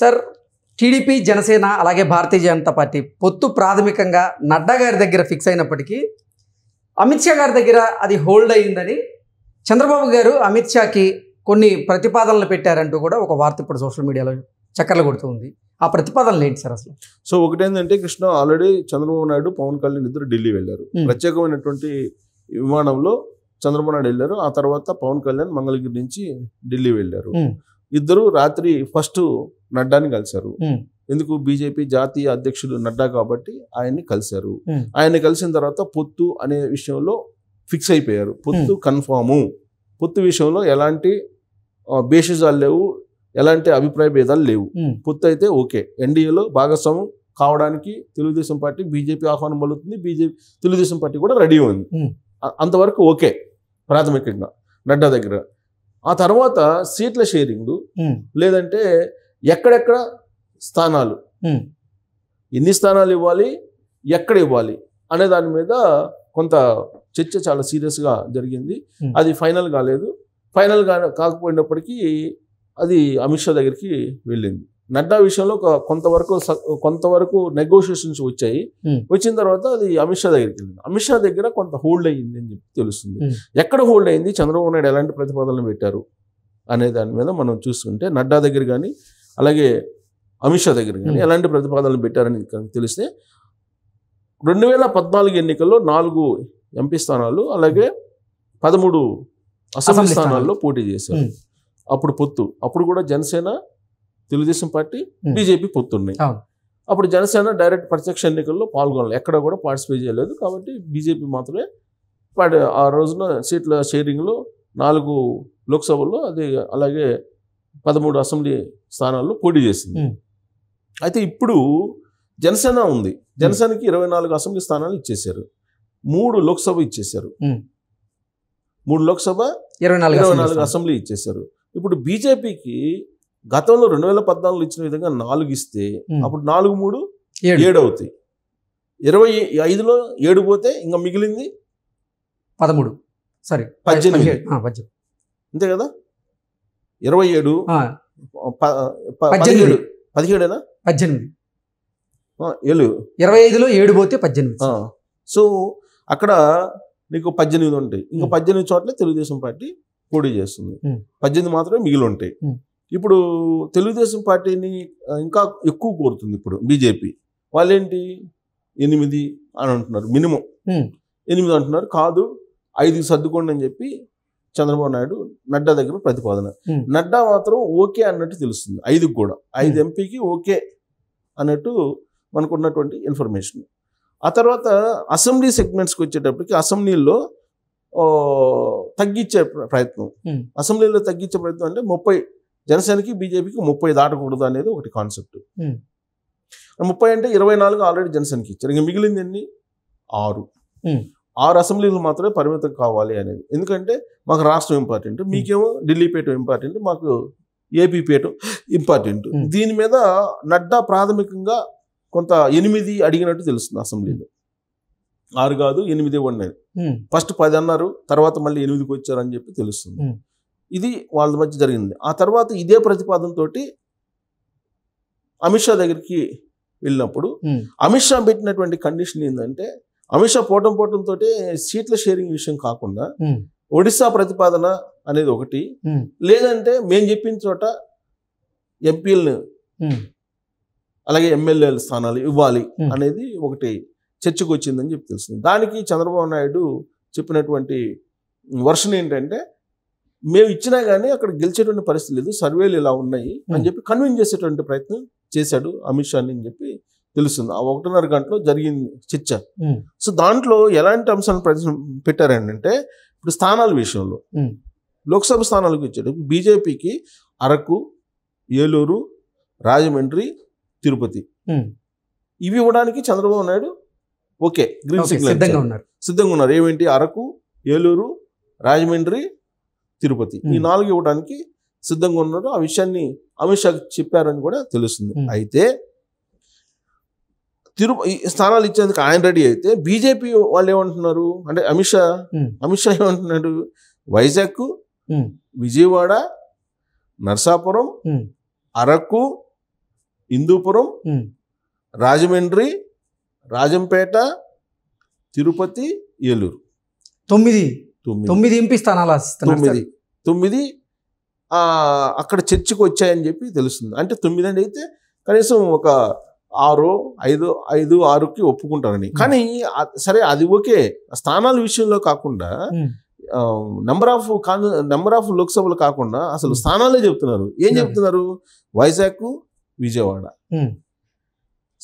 Sir TDP Janasena అలాగే భారతీయ Janata party పొత్తు ప్రాథమికంగా నడ్డా గారి దగ్గర ఫిక్స్ అయినప్పటికీ అమిత్ షా గారి దగ్గర అది హోల్డ్ అయ్యిందని చంద్రబాబు గారు అమిత్ షాకి కొన్ని ప్రతిపాదనలు పెట్టారంటూ కూడా ఒక వార్త ఇప్పుడు సోషల్ మీడియాలో చక్కర్లు కొడుతుంది ఆ ప్రతిపాదనలు ఏంటి సార్ అసలు సో ఏంటంటే కృష్ణ ఆల్రెడీ చంద్రబాబు నాయుడు పవన్ కళ్యాణ్ ఇద్దరు ఢిల్లీ వెళ్ళారు ప్రత్యేకమైనటువంటి విమానంలో చంద్రబాబు నాయుడు వెళ్ళారు ఆ తర్వాత పవన్ కళ్యాణ్ మంగళగిరి నుంచి ఢిల్లీ వెళ్ళారు ఇద్దరు రాత్రి ఫస్ట్ నడ్డాని కలిశారు ఎందుకు బీజేపీ జాతీయ అధ్యక్షుడు నడ్డా కాబట్టి ఆయన్ని కలిశారు ఆయన కలిసిన తర్వాత పొత్తు అనే విషయంలో ఫిక్స్ అయిపోయారు పొత్తు కన్ఫాము పొత్తు విషయంలో ఎలాంటి బేషిజాలు లేవు ఎలాంటి అభిప్రాయ భేదాలు లేవు పొత్తు అయితే ఓకే ఎన్డీఏలో భాగస్వామ్యం కావడానికి తెలుగుదేశం పార్టీ బీజేపీ ఆహ్వానం పలుతుంది బీజేపీ తెలుగుదేశం పార్టీ కూడా రెడీ ఉంది అంతవరకు ఓకే ప్రాథమికంగా నడ్డా దగ్గర ఆ తర్వాత సీట్ల షేరింగ్ లేదంటే ఎక్కడెక్కడ స్థానాలు ఎన్ని స్థానాలు ఇవ్వాలి ఎక్కడ ఇవ్వాలి అనే దాని మీద కొంత చర్చ చాలా సీరియస్గా జరిగింది అది ఫైనల్ కాలేదు ఫైనల్ కా కాకపోయినప్పటికీ అది అమిత్ షా దగ్గరికి వెళ్ళింది నడ్డా విషయంలో ఒక కొంతవరకు కొంతవరకు నెగోషియేషన్స్ వచ్చాయి వచ్చిన తర్వాత అది అమిత్ షా దగ్గరికి వెళ్ళింది అమిత్ షా దగ్గర కొంత హోల్డ్ అయ్యింది అని చెప్పి తెలుస్తుంది ఎక్కడ హోల్డ్ అయింది చంద్రబాబు నాయుడు ఎలాంటి ప్రతిపాదనలు పెట్టారు అనే దాని మీద మనం చూస్తుంటే నడ్డా దగ్గర కానీ అలాగే అమిత్ షా దగ్గర కానీ ఎలాంటి ప్రతిపాదనలు పెట్టారని తెలిస్తే రెండు వేల పద్నాలుగు ఎన్నికల్లో నాలుగు ఎంపీ స్థానాలు అలాగే పదమూడు అసెంబ్లీ స్థానాల్లో పోటీ చేశారు అప్పుడు పొత్తు అప్పుడు కూడా జనసేన తెలుగుదేశం పార్టీ బీజేపీ పొత్తున్నాయి అప్పుడు జనసేన డైరెక్ట్ ప్రత్యక్ష ఎన్నికల్లో పాల్గొనలేదు ఎక్కడ కూడా పార్టిసిపేట్ చేయలేదు కాబట్టి బీజేపీ మాత్రమే ఆ రోజున సీట్ల షేరింగ్లో నాలుగు లోక్సభలో అది అలాగే పదమూడు అసెంబ్లీ స్థానాల్లో పోటీ చేసింది అయితే ఇప్పుడు జనసేన ఉంది జనసేనకి ఇరవై నాలుగు అసెంబ్లీ స్థానాలు ఇచ్చేశారు మూడు లోక్సభ ఇచ్చేశారు మూడు లోక్సభ నాలుగు ఇరవై నాలుగు అసెంబ్లీ ఇచ్చేశారు ఇప్పుడు బీజేపీకి గతంలో రెండు వేల పద్నాలుగులో ఇచ్చిన విధంగా నాలుగు ఇస్తే అప్పుడు నాలుగు మూడు ఏడు అవుతాయి ఇరవై ఐదులో ఏడు పోతే ఇంకా మిగిలింది పదమూడు సారీ పద్దెనిమిది అంతే కదా ఇరవై ఏడు పదిహేడు పదిహేడేనా పద్దెనిమిది ఏడు ఇరవై ఐదులో ఏడు పోతే పద్దెనిమిది సో అక్కడ నీకు పద్దెనిమిది ఉంటాయి ఇంకా పద్దెనిమిది చోట్ల తెలుగుదేశం పార్టీ పోటీ చేస్తుంది పద్దెనిమిది మాత్రమే మిగిలి ఉంటాయి ఇప్పుడు తెలుగుదేశం పార్టీని ఇంకా ఎక్కువ కోరుతుంది ఇప్పుడు బీజేపీ వాళ్ళేంటి ఎనిమిది అని అంటున్నారు మినిమం ఎనిమిది అంటున్నారు కాదు ఐదుకి సర్దుకోండి అని చెప్పి చంద్రబాబు నాయుడు నడ్డా దగ్గర ప్రతిపాదన నడ్డా మాత్రం ఓకే అన్నట్టు తెలుస్తుంది ఐదుకు కూడా ఐదు ఎంపీకి ఓకే అన్నట్టు మనకు ఉన్నటువంటి ఇన్ఫర్మేషన్ ఆ తర్వాత అసెంబ్లీ సెగ్మెంట్స్కి వచ్చేటప్పటికి అసెంబ్లీలో తగ్గించే ప్రయత్నం అసెంబ్లీలో తగ్గించే ప్రయత్నం అంటే ముప్పై జనసేనకి బీజేపీకి ముప్పై దాటకూడదు అనేది ఒకటి కాన్సెప్ట్ ముప్పై అంటే ఇరవై నాలుగు ఆల్రెడీ జనసేనకి ఇచ్చారు ఇంకా మిగిలింది ఎన్ని ఆరు ఆరు అసెంబ్లీలు మాత్రమే పరిమితం కావాలి అనేది ఎందుకంటే మాకు రాష్ట్రం ఇంపార్టెంట్ మీకేమో ఢిల్లీ పేట ఇంపార్టెంట్ మాకు ఏపీ పేట ఇంపార్టెంట్ దీని మీద నడ్డా ప్రాథమికంగా కొంత ఎనిమిది అడిగినట్టు తెలుస్తుంది అసెంబ్లీలో ఆరు కాదు ఎనిమిది ఉన్నాయి ఫస్ట్ పది అన్నారు తర్వాత మళ్ళీ ఎనిమిదికి వచ్చారని చెప్పి తెలుస్తుంది ఇది వాళ్ళ మధ్య జరిగింది ఆ తర్వాత ఇదే ప్రతిపాదనతో అమిత్ షా దగ్గరికి వెళ్ళినప్పుడు అమిత్ షా పెట్టినటువంటి కండిషన్ ఏంటంటే అమిత్ షా పోటం పోవటంతో సీట్ల షేరింగ్ విషయం కాకుండా ఒడిశా ప్రతిపాదన అనేది ఒకటి లేదంటే మేము చెప్పిన చోట ఎంపీలను అలాగే ఎమ్మెల్యేల స్థానాలు ఇవ్వాలి అనేది ఒకటి చర్చకు వచ్చిందని చెప్పి తెలిసింది దానికి చంద్రబాబు నాయుడు చెప్పినటువంటి వర్షన్ ఏంటంటే మేము ఇచ్చినా కానీ అక్కడ గెలిచేటువంటి పరిస్థితి లేదు సర్వేలు ఇలా ఉన్నాయి అని చెప్పి కన్విన్స్ చేసేటువంటి ప్రయత్నం చేశాడు అమిత్ షా అని చెప్పి తెలుస్తుంది ఆ ఒకటిన్నర గంటలో జరిగింది చర్చ సో దాంట్లో ఎలాంటి అంశాలను ప్రదర్శన పెట్టారంటే ఇప్పుడు స్థానాల విషయంలో లోక్సభ స్థానాలకు ఇచ్చాడు బీజేపీకి అరకు ఏలూరు రాజమండ్రి తిరుపతి ఇవి ఇవ్వడానికి Chandrababu Naidu okay green signal సిద్ధంగా ఉన్నారు సిద్ధంగా ఉన్నారు ఏమేంటి అరకు ఏలూరు రాజమండ్రి తిరుపతి ఈ నాలుగు ఇవ్వడానికి సిద్ధంగా ఉన్నారు ఆ విషయాన్ని అమిత్ షా చెప్పారని కూడా తెలుస్తుంది అయితే తిరు స్థానాలు ఇచ్చేందుకు ఆయన రెడీ అయితే బీజేపీ వాళ్ళు ఏమంటున్నారు అంటే అమిత్ షా అమిత్ షా ఏమంటున్నాడు వైజాగ్ విజయవాడ నర్సాపురం అరకు హిందూపురం రాజమండ్రి రాజంపేట తిరుపతి ఏలూరు తొమ్మిది తొమ్మిది ఎంపీ స్థానాలు తొమ్మిది తొమ్మిది అక్కడ చర్చికి వచ్చాయని చెప్పి తెలుస్తుంది అంటే తొమ్మిది అండి అయితే కనీసం ఒక ఆరు ఐదు ఐదు ఆరుకి ఒప్పుకుంటారని కానీ సరే అది ఓకే స్థానాల విషయంలో కాకుండా నెంబర్ ఆఫ్ నెంబర్ ఆఫ్ లోక్సభలు కాకుండా అసలు స్థానాలే చెప్తున్నారు ఏం చెప్తున్నారు వైజాగ్ విజయవాడ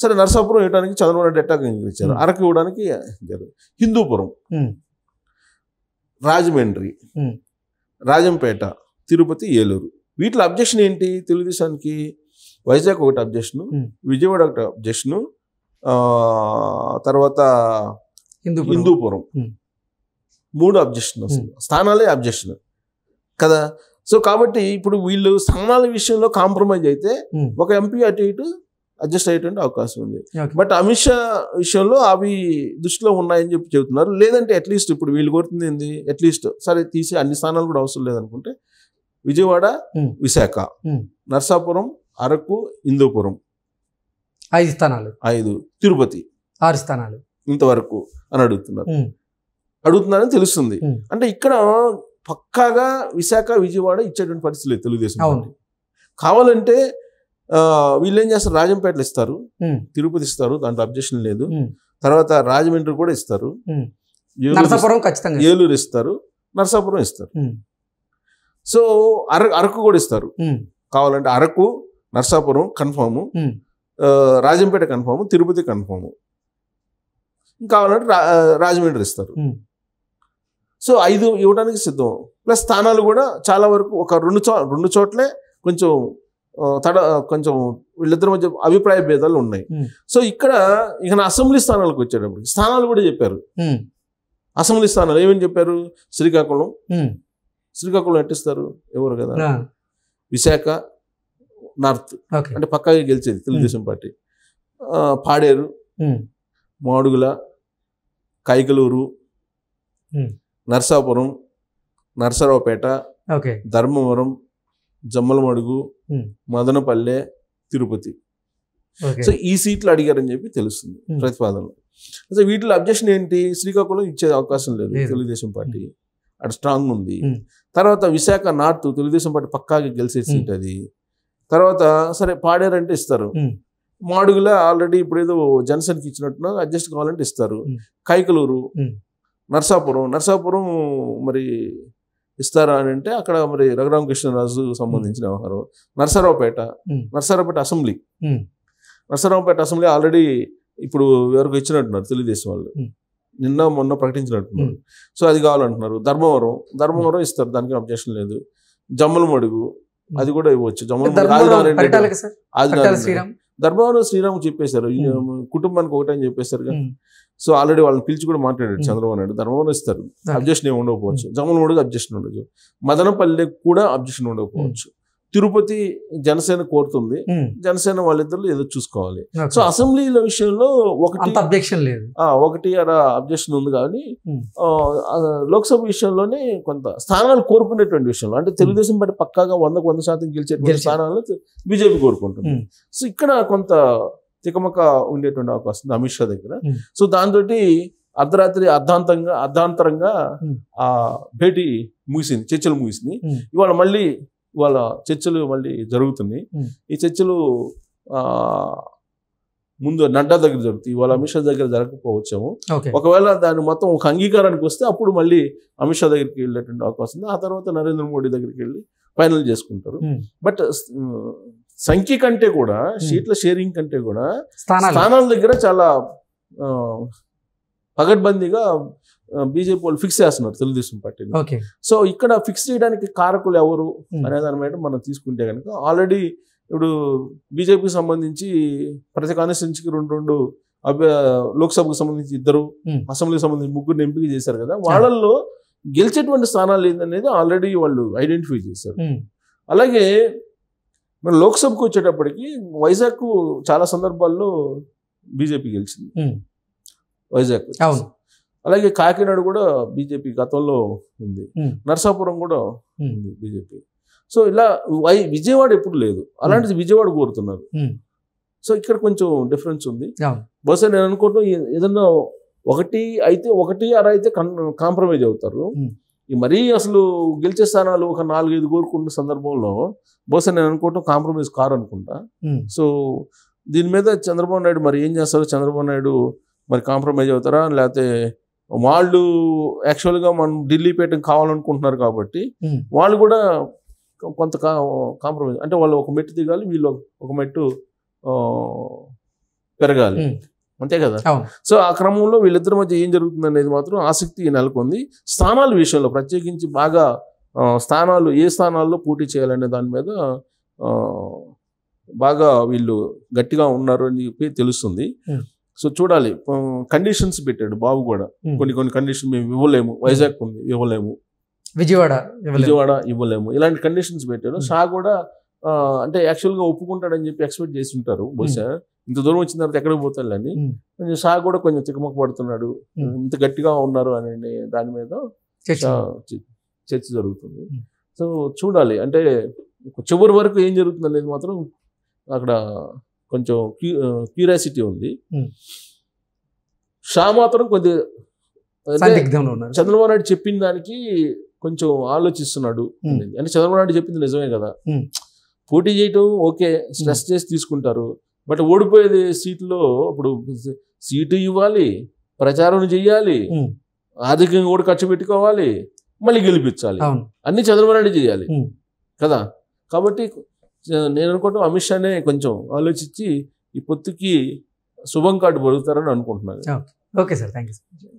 సరే నరసాపురం ఇవ్వడానికి చంద్రబాబు నాయుడు అటాక్ ఇచ్చారు అరకు ఇవ్వడానికి హిందూపురం రాజమండ్రి రాజంపేట తిరుపతి ఏలూరు వీటిలో అబ్జెక్షన్ ఏంటి తెలుగుదేశానికి వైజాగ్ ఒకటి అబ్జెక్షన్ విజయవాడ ఒకటి అబ్జెక్షన్ తర్వాత హిందూపురం మూడు అబ్జెక్షన్ స్థానాలే అబ్జెక్షన్ కదా సో కాబట్టి ఇప్పుడు వీళ్ళు స్థానాల విషయంలో కాంప్రమైజ్ అయితే ఒక ఎంపీ అటు ఇటు అడ్జస్ట్ అయ్యేటువంటి అవకాశం ఉంది బట్ అమిత్ షా విషయంలో అవి దృష్టిలో ఉన్నాయని చెప్పి చెబుతున్నారు లేదంటే అట్లీస్ట్ ఇప్పుడు వీళ్ళు కోరుతుంది ఏంది అట్లీస్ట్ సరే తీసి అన్ని స్థానాలు కూడా అవసరం లేదనుకుంటే విజయవాడ hmm. విశాఖ hmm. నర్సాపురం అరకు ఇందోపురం ఐదు స్థానాలు ఐదు తిరుపతి ఆరు స్థానాలు ఇంతవరకు అని అడుగుతున్నారు hmm. అడుగుతున్నారని తెలుస్తుంది అంటే ఇక్కడ పక్కాగా విశాఖ విజయవాడ ఇచ్చేటువంటి పరిస్థితి లేదు తెలుగుదేశం కావాలంటే వీళ్ళు ఏం చేస్తారు రాజంపేటలు ఇస్తారు తిరుపతి ఇస్తారు దాంట్లో అబ్జెక్షన్ లేదు తర్వాత రాజమండ్రి కూడా ఇస్తారు ఏలూరు ఇస్తారు నరసాపురం ఇస్తారు సో అర అరకు కూడా ఇస్తారు కావాలంటే Araku Narsapuram confirm Rajampet confirm Tirupati confirm కావాలంటే రాజమండ్రి ఇస్తారు సో ఐదు ఇవ్వడానికి సిద్ధం ప్లస్ స్థానాలు కూడా చాలా వరకు ఒక రెండు చో రెండు చోట్లే కొంచెం తడ కొంచెం వీళ్ళిద్దరి మధ్య అభిప్రాయ భేదాలు ఉన్నాయి సో ఇక్కడ ఇక అసెంబ్లీ స్థానాలకు వచ్చేటప్పుడు స్థానాలు కూడా చెప్పారు అసెంబ్లీ స్థానాలు ఏమని చెప్పారు శ్రీకాకుళం శ్రీకాకుళం ఎట్టిస్తారు ఎవరు కదా విశాఖ నార్త్ అంటే పక్కాగా గెలిచేది తెలుగుదేశం పార్టీ పాడేరు మాడుగుల కైకలూరు నర్సాపురం నర్సరావుపేట ధర్మవరం జమ్మలమడుగు మదనపల్లె తిరుపతి సో ఈ సీట్లు అడిగారని చెప్పి తెలుస్తుంది ప్రతిపాదనలో సో వీటిలో అబ్జెక్షన్ ఏంటి శ్రీకాకుళం ఇచ్చే అవకాశం లేదు తెలుగుదేశం పార్టీ అటు స్ట్రాంగ్ ఉంది తర్వాత విశాఖ నార్త్ తెలుగుదేశం పార్టీ పక్కాగా గెలిచే సీట్ అది తర్వాత సరే పాడారంటే ఇస్తారు మాడుగులా ఆల్రెడీ ఇప్పుడు ఏదో జనసేనకి ఇచ్చినట్టున అడ్జస్ట్ కావాలంటే ఇస్తారు కైకలూరు నర్సాపురం నర్సాపురం మరి ఇస్తారా అని అంటే అక్కడ మరి రఘురామకృష్ణరాజు సంబంధించిన వ్యవహారం Narasaraopet Narasaraopet assembly Narasaraopet assembly already ఇప్పుడు ఎవరికి ఇచ్చినట్టున్నారు తెలుగుదేశం వాళ్ళు నిన్న మొన్న ప్రకటించినట్టున్నారు సో అది కావాలంటున్నారు ధర్మవరం ధర్మవరం ఇస్తారు దానికి అబ్జెక్షన్ లేదు జమ్మలమడుగు అది కూడా ఇవ్వచ్చు జమ్మలమడుగు ధర్మవరం శ్రీరామ్ చెప్పేశారు కుటుంబానికి ఒకటని చెప్పేశారు సో ఆల్రెడీ వాళ్ళని పిలిచి కూడా మాట్లాడాడు చంద్రబాబు నాయుడు ధర్మవరం ఇస్తారు అబ్జెక్షన్ ఏమి ఉండకపోవచ్చు జగన్మోహన్ కూడా అబ్జెక్షన్ ఉండదు మదనపల్లి కూడా అబ్జెక్షన్ ఉండకపోవచ్చు తిరుపతి జనసేన కోరుతుంది జనసేన వాళ్ళిద్దరు ఏదో చూసుకోవాలి సో అసెంబ్లీల విషయంలో ఒకటి అబ్జెక్షన్ లేదు ఒకటి అలా అబ్జెక్షన్ ఉంది కానీ లోక్సభ విషయంలోనే కొంత స్థానాలు కోరుకునేటువంటి విషయంలో అంటే తెలుగుదేశం బట్టి పక్కాగా వందకు వంద శాతం గెలిచే స్థానాలు బీజేపీ కోరుకుంటుంది సో ఇక్కడ కొంత తికమక ఉండేటువంటి అవకాశం అమిత్ షా దగ్గర సో దాంతో అర్ధరాత్రి అర్ధాంతంగా అర్ధాంతరంగా ఆ భేటీ ముగిసింది చర్చలు ముగిసింది ఇవాళ మళ్ళీ ఇవాళ చర్చలు మళ్ళీ జరుగుతున్నాయి ఈ చర్చలు ముందు నడ్డా దగ్గర జరుగుతాయి ఇవాళ అమిత్ షా దగ్గర జరగకపోవచ్చాము ఒకవేళ దాని మొత్తం ఒక అంగీకారానికి వస్తే అప్పుడు మళ్ళీ అమిత్ షా దగ్గరికి వెళ్ళేటువంటి అవకాశం ఉంది ఆ తర్వాత నరేంద్ర మోడీ దగ్గరికి వెళ్ళి ఫైనల్ చేసుకుంటారు బట్ సంఖ్య కంటే కూడా సీట్ల షేరింగ్ కంటే కూడా స్థానాల దగ్గర చాలా పగడ్బందీగా బీజేపీ వాళ్ళు ఫిక్స్ చేస్తున్నారు తెలుగుదేశం పార్టీని సో ఇక్కడ ఫిక్స్ చేయడానికి కారకులు ఎవరు hmm. అనే దాని మీద మనం తీసుకుంటే కనుక ఆల్రెడీ ఇప్పుడు బీజేపీకి సంబంధించి ప్రతి కాన్స్టిట్యున్సీకి రెండు రెండు అభ్య లోక్సభకు సంబంధించి ఇద్దరు hmm. అసెంబ్లీకి సంబంధించి ముగ్గురిని ఎంపిక చేశారు కదా వాళ్ళల్లో గెలిచేటువంటి స్థానాలు ఏంటనేది ఆల్రెడీ వాళ్ళు ఐడెంటిఫై చేశారు hmm. అలాగే మన లోక్సభకు వచ్చేటప్పటికి వైజాగ్ చాలా సందర్భాల్లో బీజేపీ గెలిచింది వైజాగ్ అవును అలాగే కాకినాడ కూడా బీజేపీ గతంలో ఉంది నర్సాపురం కూడా ఉంది బీజేపీ సో ఇలా విజయవాడ ఎప్పుడు లేదు అలాంటిది విజయవాడ కోరుతున్నారు సో ఇక్కడ కొంచెం డిఫరెన్స్ ఉంది బహుశా నేను అనుకుంటున్నా ఏదన్నా ఒకటి అయితే ఒకటి అర అయితే కాంప్రమైజ్ అవుతారు ఈ మరీ అసలు గెలిచే స్థానాలు ఒక నాలుగైదు కోరుకున్న సందర్భంలో బహుశా నేను అనుకోవటం కాంప్రమైజ్ కారు అనుకుంటా సో దీని మీద చంద్రబాబు నాయుడు మరి ఏం చేస్తారు చంద్రబాబు నాయుడు మరి కాంప్రమైజ్ అవుతారా లేకపోతే వాళ్ళు యాక్చువల్గా మనం ఢిల్లీ కావాలనుకుంటున్నారు కాబట్టి వాళ్ళు కూడా కొంత కాంప్రమైజ్ అంటే వాళ్ళు ఒక మెట్టు దిగాలి వీళ్ళు ఒక మెట్టు పెరగాలి అంతే కదా సో ఆ క్రమంలో వీళ్ళిద్దరి మధ్య ఏం జరుగుతుంది అనేది మాత్రం ఆసక్తి నెలకొంది స్థానాల విషయంలో ప్రత్యేకించి బాగా స్థానాలు ఏ స్థానాల్లో పోటీ చేయాలనే దాని మీద బాగా వీళ్ళు గట్టిగా ఉన్నారు అని చెప్పి తెలుస్తుంది సో చూడాలి కండిషన్స్ పెట్టాడు బాబు కూడా కొన్ని కొన్ని కండిషన్ మేము ఇవ్వలేము వైజాగ్ ఉంది ఇవ్వలేము విజయవాడ విజయవాడ ఇవ్వలేము ఇలాంటి కండిషన్స్ పెట్టాడు షా కూడా అంటే యాక్చువల్గా ఒప్పుకుంటాడని చెప్పి ఎక్స్పెక్ట్ చేసి ఉంటారు బహుశా ఇంత దూరం వచ్చిన తర్వాత ఎక్కడికి పోతాడు అని షా కూడా కొంచెం తికమక పడుతున్నాడు ఇంత గట్టిగా ఉన్నారు అని దాని మీద చర్చ జరుగుతుంది సో చూడాలి అంటే చివరి వరకు ఏం జరుగుతుంది అనేది మాత్రం అక్కడ కొంచెం క్యూరియాసిటీ ఉంది షా మాత్రం కొద్దిగా చంద్రబాబు నాయుడు చెప్పిన దానికి కొంచెం ఆలోచిస్తున్నాడు అంటే చంద్రబాబు నాయుడు చెప్పింది నిజమే కదా పోటీ చేయటం ఓకే స్ట్రెస్ చేసి తీసుకుంటారు బట్ ఓడిపోయేది సీట్లో ఇప్పుడు సీటు ఇవ్వాలి ప్రచారం చేయాలి ఆర్థికంగా కూడా ఖర్చు పెట్టుకోవాలి మళ్ళీ గెలిపించాలి అన్ని చంద్రబాబు నాయుడు చేయాలి కదా కాబట్టి నేను అనుకోవటం అమిత్ షానే కొంచెం ఆలోచించి ఈ పొత్తుకి శుభం కార్డు పొరుగుతారని అనుకుంటున్నాను ఓకే సార్ థ్యాంక్ యూ